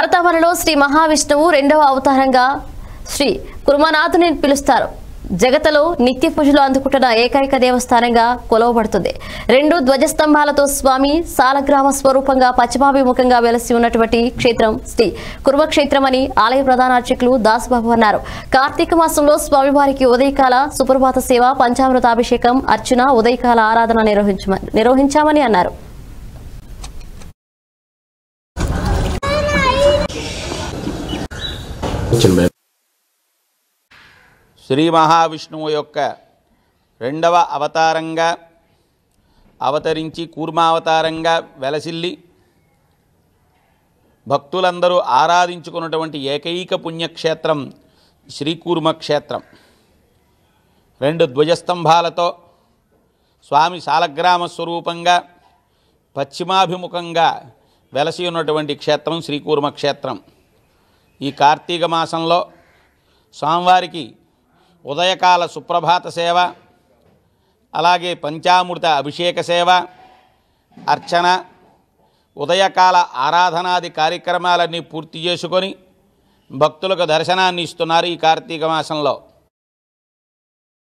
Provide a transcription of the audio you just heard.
భారతావనలో శ్రీ మహావిష్ణువు రెండవ అవతారంగా శ్రీ కుర్మనాథుని పిలుస్తారు జగతలో నిత్య పూజలు అందుకుంటున్న ఏకైక దేవస్థానంగా కొలవబడుతుంది రెండు ధ్వజస్తంభాలతో స్వామి సాలగ్రామ స్వరూపంగా పశ్చిమాభిముఖంగా వెలసి ఉన్నటువంటి క్షేత్రం శ్రీ కుర్మక్షేత్రం అని ఆలయ ప్రధాన అర్చకులు దాసుబాబు అన్నారు కార్తీక మాసంలో స్వామివారికి ఉదయకాల సుప్రభాత సేవ పంచామృతాభిషేకం అర్చన ఉదయకాల ఆరాధన నిర్వహించామని అన్నారు శ్రీ మహావిష్ణువు యొక్క రెండవ అవతారంగా అవతరించి కూర్మావతారంగా వెలసిల్లి భక్తులందరూ ఆరాధించుకున్నటువంటి ఏకైక పుణ్యక్షేత్రం శ్రీకూర్మ క్షేత్రం రెండు ధ్వజస్తంభాలతో స్వామి శాలగ్రామ స్వరూపంగా పశ్చిమాభిముఖంగా వెలసి ఉన్నటువంటి క్షేత్రం శ్రీకూర్మ క్షేత్రం ఈ కార్తీక మాసంలో స్వామివారికి ఉదయకాల సుప్రభాత సేవ అలాగే పంచామృత అభిషేక సేవ అర్చన ఉదయకాల ఆరాధనాది కార్యక్రమాలన్నీ పూర్తి చేసుకొని భక్తులకు దర్శనాన్ని ఇస్తున్నారు ఈ కార్తీక మాసంలో